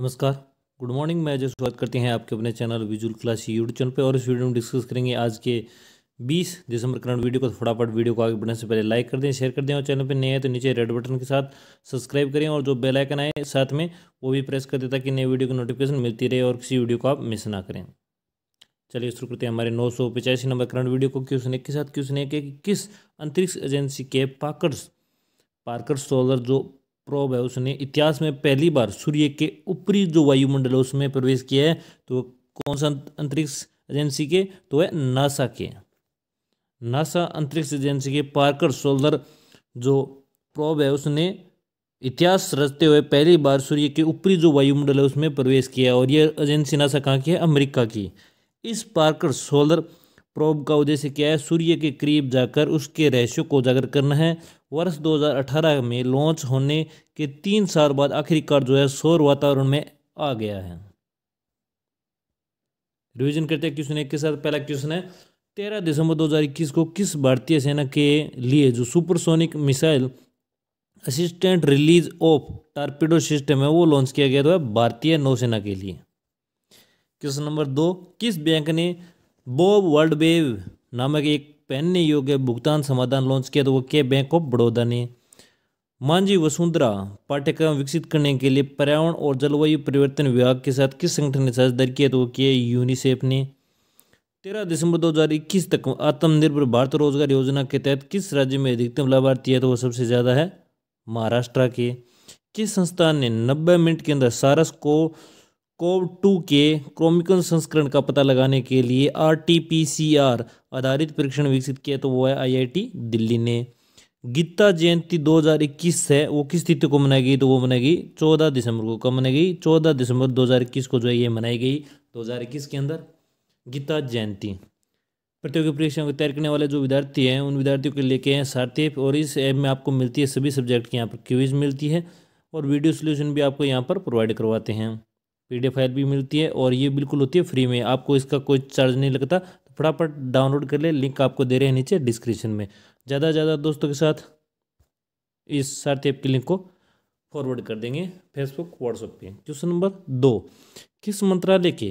नमस्कार good morning मैं जो स्वागत करते हैं आपके अपने channel visual class YouTube channel पे और इस वीडियो में डिस्कस करेंगे आज के 20 दिसंबर करंट वीडियो को तो फटाफट वीडियो को आगे बढ़ने से पहले लाइक कर दें शेयर कर दें और चैनल पे नए हैं तो नीचे रेड बटन के साथ सब्सक्राइब करें और जो बेलाइकन आए साथ में वो भी प्रेस कर दें ताकि नए वीडियो की नोटिफिकेशन मिलती रहे और किसी वीडियो को आप मिस ना करें चलिए शुरू करते हैं हमारे नौ सौ पचासी नंबर करंट वीडियो को क्वेश्चन एक के साथ क्वेश्चन एक है किस अंतरिक्ष एजेंसी के पार्कर्स पार्कर सोलर जो प्रोब है उसने इतिहास में पहली बार सूर्य के ऊपरी जो वायुमंडल है उसमें प्रवेश किया है तो कौन सा अंतरिक्ष एजेंसी के तो है नासा के नासा अंतरिक्ष एजेंसी के पार्कर सोलर जो प्रोब है उसने इतिहास रचते हुए पहली बार सूर्य के ऊपरी जो वायुमंडल है उसमें प्रवेश किया और यह एजेंसी नासा कहाँ की है अमेरिका की इस पार्कर सोलर प्रोब का उद्देश्य क्या है सूर्य के करीब जाकर उसके रहस्यों को उजागर करना है वर्ष 2018 में लॉन्च होने के तीन साल बाद आखिरकार जो है सौर वातावरण में आ गया है रिवीजन करते हैं क्वेश्चन एक के साथ पहला क्वेश्चन है तेरह दिसंबर 2021 को किस भारतीय सेना के लिए जो supersonic missile assistant release of torpedo system है वो लॉन्च किया गया था भारतीय नौसेना के लिए क्वेश्चन नंबर दो किस बैंक ने बॉब वर्ल्ड वेव नामक एक पहनने योग्य भुगतान समाधान लॉन्च किया तो वो के बैंक ऑफ बड़ौदा ने मांझी वसुंधरा पाठ्यक्रम विकसित करने के लिए पर्यावरण और जलवायु परिवर्तन विभाग के साथ किस संगठन ने साझेदार किया तो वो किए यूनिसेफ ने तेरह दिसंबर 2021 तक आत्मनिर्भर भारत रोजगार योजना के तहत किस राज्य में अधिकतम लाभार्थी है तो वो सबसे ज़्यादा है महाराष्ट्र के किस संस्थान ने नब्बे मिनट के अंदर सारस को कोव टू के क्रोमिकन संस्करण का पता लगाने के लिए R T P C R आधारित परीक्षण विकसित किया तो वो है आईआईटी दिल्ली ने गीता जयंती 2021 है वो किस तिथि को मनाई गई तो वो मनाई गई 14 दिसंबर को कब मनाई गई 14 दिसंबर 2021 को जो है ये मनाई गई 2021 के अंदर गीता जयंती प्रतियोगी परीक्षा को तैयार करने वाले जो विद्यार्थी हैं उन विद्यार्थियों के लेके हैं सारथी और इस ऐप में आपको मिलती है सभी सब्जेक्ट की यहाँ पर क्यूज मिलती है और वीडियो सोल्यूशन भी आपको यहाँ पर प्रोवाइड करवाते हैं पी फाइल भी मिलती है और ये बिल्कुल होती है फ्री में आपको इसका कोई चार्ज नहीं लगता तो फटाफट डाउनलोड कर ले लिंक आपको दे रहे हैं नीचे डिस्क्रिप्शन में ज़्यादा ज़्यादा दोस्तों के साथ इस सार्थ ऐप के लिंक को फॉरवर्ड कर देंगे फेसबुक व्हाट्सएप पे क्वेश्चन नंबर दो किस मंत्रालय के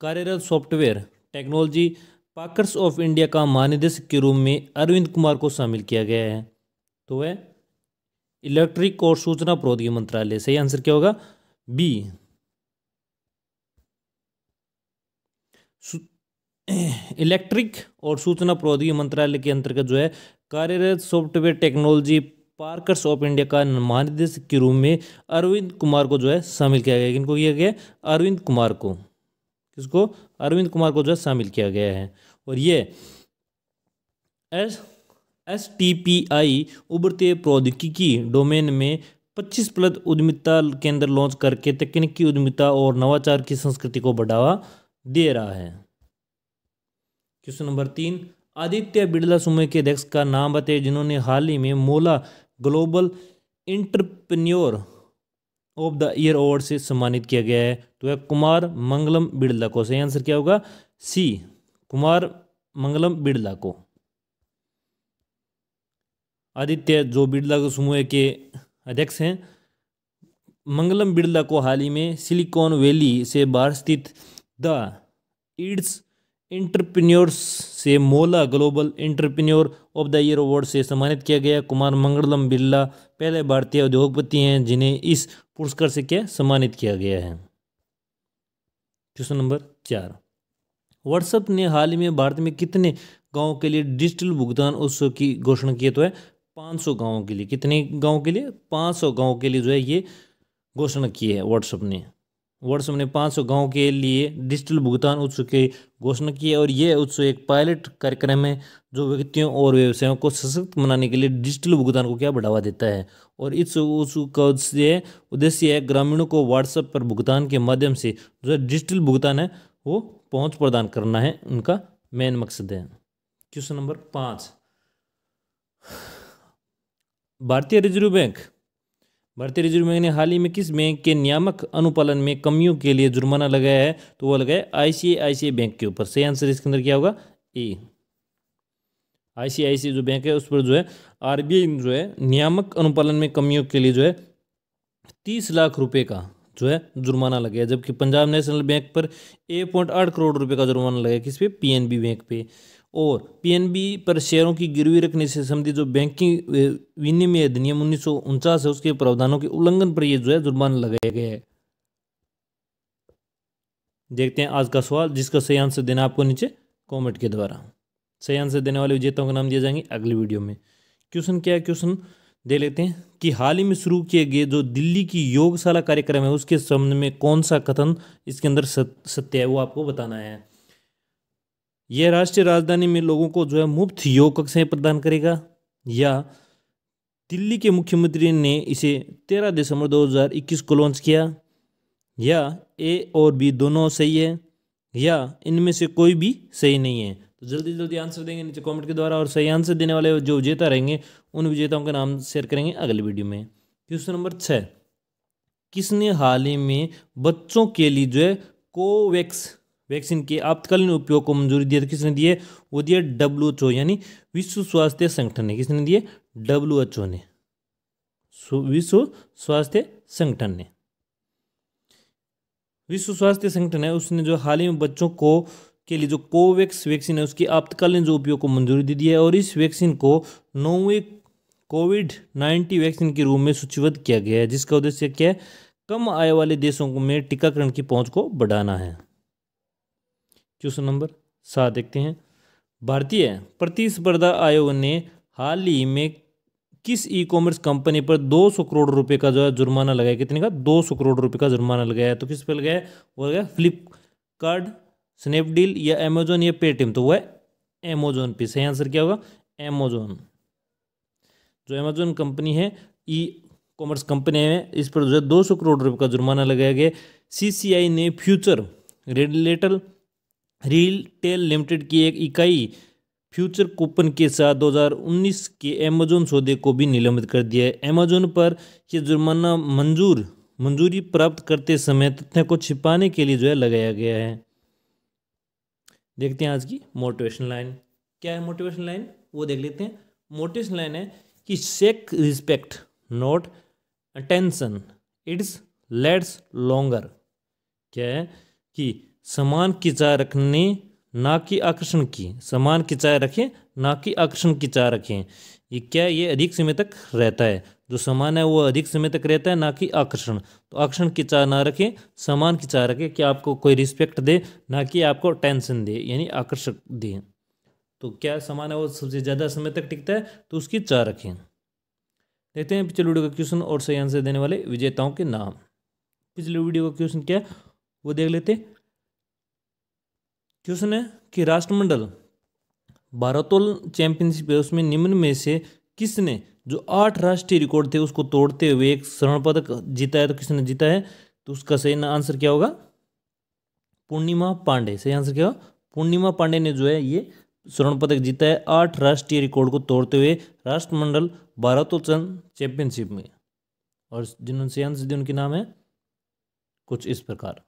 कार्यरत software technology parks of India का महानिदेशक के रूप में अरविंद कुमार को शामिल किया गया है तो वह इलेक्ट्रिक और सूचना प्रौद्योगिकी मंत्रालय सही आंसर क्या होगा बी इलेक्ट्रिक और सूचना प्रौद्योगिकी मंत्रालय के अंतर्गत जो है कार्यरत software technology parks of India का महानिदेशक के रूप में अरविंद कुमार को जो है शामिल किया गया किनको किया गया अरविंद कुमार को किसको अरविंद कुमार को जो है शामिल किया गया है और ये S S T P I उभरते प्रौद्योगिकी डोमेन में पच्चीस प्लस उद्यमिता केंद्र लॉन्च करके तकनीकी उद्यमिता और नवाचार की संस्कृति को बढ़ावा दे रहा है क्वेश्चन नंबर तीन आदित्य बिड़ला सुमय के अध्यक्ष का नाम बताए जिन्होंने हाल ही में मोला global entrepreneur of the year award से सम्मानित किया गया है तो वह कुमार मंगलम बिड़ला को सही आंसर क्या होगा सी कुमार मंगलम बिड़ला को आदित्य जो बिड़ला समूह के अध्यक्ष हैं मंगलम बिरला को हाल ही में सिलिकॉन वैली से बाहर स्थित द इड्स इंटरप्रन्योर्स से मोला global entrepreneur of the year award से सम्मानित किया गया कुमार मंगलम बिरला पहले भारतीय उद्योगपति हैं जिन्हें इस पुरस्कार से क्या सम्मानित किया गया है क्वेश्चन नंबर चार व्हाट्सएप ने हाल ही में भारत में कितने गाँव के लिए डिजिटल भुगतान उत्सव की घोषणा की तो है 500 गांवों के लिए कितने गाँव के लिए 500 गाँव के लिए जो है ये घोषणा की है व्हाट्सअप ने व्हाट्सअप ने 500 गाँव के लिए डिजिटल भुगतान उत्सव की घोषणा की है और यह उत्सव एक पायलट कार्यक्रम है जो व्यक्तियों और व्यवसायों को सशक्त बनाने के लिए डिजिटल भुगतान को क्या बढ़ावा देता है और इस उत्सव का उद्देश्य उद्देश्य है ग्रामीणों को व्हाट्सएप पर भुगतान के माध्यम से जो डिजिटल भुगतान है वो पहुँच प्रदान करना है उनका मेन मकसद है क्वेश्चन नंबर पाँच भारतीय रिजर्व बैंक भारतीय रिजर्व बैंक ने हाल ही में किस बैंक के नियामक अनुपालन में कमियों के लिए जुर्माना लगाया है तो वो लगाया आईसीआईसीआई बैंक के ऊपर सही आंसर इसके अंदर क्या होगा ए आईसीआईसी जो बैंक है उस पर जो है आरबीआई जो है नियामक अनुपालन में कमियों के लिए जो है तीस लाख रुपए का जो है जुर्माना लगे जबकि पंजाब नेशनल बैंक पर एक पॉइंट आठ करोड़ रुपए का जुर्माना लगे किस पे पीएनबी बैंक पे और पीएनबी पर शेयरों की गिरवी रखने से संबंधित जो बैंकिंग विनिमय अधिनियम उन्नीस है उसके प्रावधानों के उल्लंघन पर यह जो है जुर्माना लगाया गया है देखते हैं आज का सवाल जिसका सही आंसर देना आपको नीचे कमेंट के द्वारा सही आंसर देने वाले विजेताओं का नाम दिया जाएंगे अगली वीडियो में क्वेश्चन क्या है क्वेश्चन दे लेते हैं कि हाल ही में शुरू किए गए जो दिल्ली की योगशाला कार्यक्रम है उसके संबंध में कौन सा कथन इसके अंदर सत्य है वो आपको बताना है यह राष्ट्रीय राजधानी में लोगों को जो है मुफ्त योग कक्षाएं प्रदान करेगा या दिल्ली के मुख्यमंत्री ने इसे 13 दिसंबर 2021 को लॉन्च किया या ए और बी दोनों सही है या इनमें से कोई भी सही नहीं है तो जल्दी जल्दी आंसर देंगे नीचे कमेंट के द्वारा और सही आंसर देने वाले जो विजेता रहेंगे उन विजेताओं के नाम शेयर करेंगे अगले वीडियो में क्वेश्चन नंबर छः किसने हाल ही में बच्चों के लिए जो है कोवैक्स वैक्सीन के आपातकालीन उपयोग को मंजूरी दी तो किसने दी है वो दिए डब्ल्यू एच ओ यानी विश्व स्वास्थ्य संगठन ने किसने दिए डब्ल्यू एच ओ ने विश्व स्वास्थ्य संगठन ने विश्व स्वास्थ्य संगठन है उसने जो हाल ही में बच्चों को के लिए जो कोवैक्स वैक्सीन है उसकी आपत्कालीन जो उपयोग को मंजूरी दे दी है और इस वैक्सीन को नौवे कोविड नाइन्टीन वैक्सीन के रूप में सूचीबद्ध किया गया है जिसका उद्देश्य क्या है कम आय वाले देशों में टीकाकरण की पहुंच को बढ़ाना है क्वेश्चन नंबर सात देखते हैं भारतीय प्रतिस्पर्धा आयोग ने हाल ही में किस ई कॉमर्स कंपनी पर 200 करोड़ रुपए का जो है जुर्माना लगाया कितने का 200 करोड़ रुपए का जुर्माना लगाया तो किस पर लगाया वो लगाया फ्लिपकार्ट स्नैपडील या अमेजोन या पेटीएम तो वह अमेजोन पे सही आंसर क्या होगा अमेजोन जो अमेजोन कंपनी है ई कॉमर्स कंपनी है इस पर जो है दो करोड़ रुपये का जुर्माना लगाया गया आई ने फ्यूचर रेगुलेटर रीटेल लिमिटेड की एक इकाई फ्यूचर कूपन के साथ 2019 के अमेजोन सौदे को भी निलंबित कर दिया है अमेजोन पर यह जुर्माना मंजूर मंजूरी प्राप्त करते समय तथ्य को छिपाने के लिए जो है लगाया गया है देखते हैं आज की मोटिवेशन लाइन क्या है मोटिवेशन लाइन वो देख लेते हैं मोटिवेशन लाइन है कि seek respect not attention it's lasts longer क्या है कि समान की चाय रखने ना कि आकर्षण की समान की चाय रखें ना कि आकर्षण की चाय रखें ये क्या ये अधिक समय तक रहता है जो समान है वो अधिक समय तक रहता है ना कि आकर्षण तो आकर्षण की चाह ना रखें समान की चाह रखें कि आपको कोई रिस्पेक्ट दे ना कि आपको टेंशन दे यानी आकर्षक दे तो क्या समान है वो सबसे ज़्यादा समय तक टिकता है तो उसकी चाह रखें देखते हैं पिछले वीडियो का क्वेश्चन और सही आंसर देने वाले विजेताओं के नाम पिछले वीडियो का क्वेश्चन क्या है वो देख लेते हैं क्वेश्चन है कि राष्ट्रमंडल भारतोल चैंपियनशिप है उसमें निम्न में से किसने जो आठ राष्ट्रीय रिकॉर्ड थे उसको तोड़ते हुए एक स्वर्ण पदक जीता है तो किसने जीता है तो उसका सही आंसर क्या होगा पूर्णिमा पांडे सही आंसर क्या होगा पूर्णिमा पांडे ने जो है ये स्वर्ण पदक जीता है आठ राष्ट्रीय रिकॉर्ड को तोड़ते हुए राष्ट्रमंडल भारतोत्सन चैंपियनशिप में और जिन्होंने सही आंसर दिया उनके नाम है कुछ इस प्रकार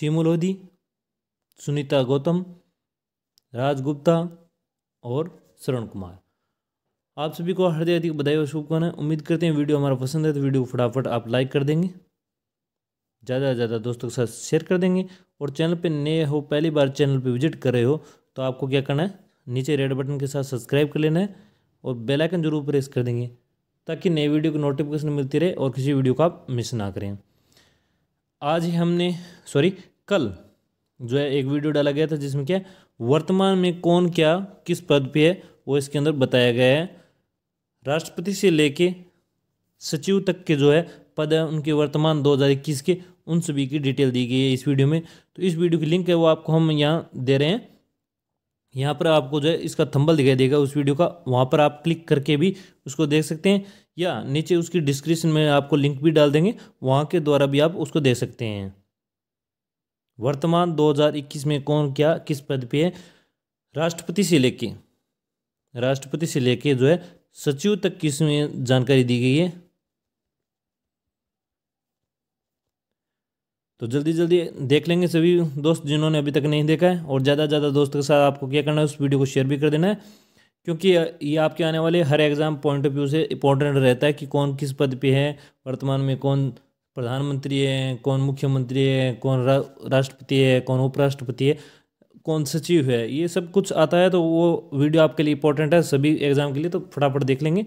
शिमोलोधी सुनीता गौतम राज गुप्ता और शरण कुमार आप सभी को हृदय अधिक बधाई और शुभकामनाएं उम्मीद करते हैं वीडियो हमारा पसंद है तो वीडियो फटाफट आप लाइक कर देंगे ज़्यादा से ज़्यादा दोस्तों के साथ शेयर कर देंगे और चैनल पे नए हो पहली बार चैनल पे विजिट कर रहे हो तो आपको क्या करना है नीचे रेड बटन के साथ सब्सक्राइब कर लेना है और बेलाइकन जरूर प्रेस कर देंगे ताकि नए वीडियो की नोटिफिकेशन मिलती रहे और किसी वीडियो को आप मिस ना करें आज ही हमने सॉरी कल जो है एक वीडियो डाला गया था जिसमें क्या वर्तमान में कौन क्या किस पद पे है वो इसके अंदर बताया गया है राष्ट्रपति से लेके सचिव तक के जो है पद है उनके वर्तमान 2021 के उन सभी की डिटेल दी गई है इस वीडियो में तो इस वीडियो की लिंक है वो आपको हम यहाँ दे रहे हैं यहाँ पर आपको जो है इसका थंबल दिखाई देगा उस वीडियो का वहाँ पर आप क्लिक करके भी उसको देख सकते हैं या नीचे उसकी डिस्क्रिप्शन में आपको लिंक भी डाल देंगे वहाँ के द्वारा भी आप उसको देख सकते हैं वर्तमान 2021 में कौन क्या किस पद पे है राष्ट्रपति से लेके राष्ट्रपति से लेके जो है सचिव तक किस में जानकारी दी गई है तो जल्दी जल्दी देख लेंगे सभी दोस्त जिन्होंने अभी तक नहीं देखा है और ज़्यादा ज़्यादा दोस्तों के साथ आपको क्या करना है उस वीडियो को शेयर भी कर देना है क्योंकि ये आपके आने वाले हर एग्ज़ाम पॉइंट ऑफ व्यू से इंपॉर्टेंट रहता है कि कौन किस पद पे है वर्तमान में कौन प्रधानमंत्री है कौन मुख्यमंत्री है कौन राष्ट्रपति है कौन उपराष्ट्रपति है कौन सचिव है ये सब कुछ आता है तो वो वीडियो आपके लिए इंपॉर्टेंट है सभी एग्जाम के लिए तो फटाफट देख लेंगे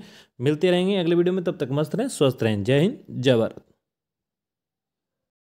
मिलते रहेंगे अगले वीडियो में तब तक मस्त रहें स्वस्थ रहें जय हिंद जय भारत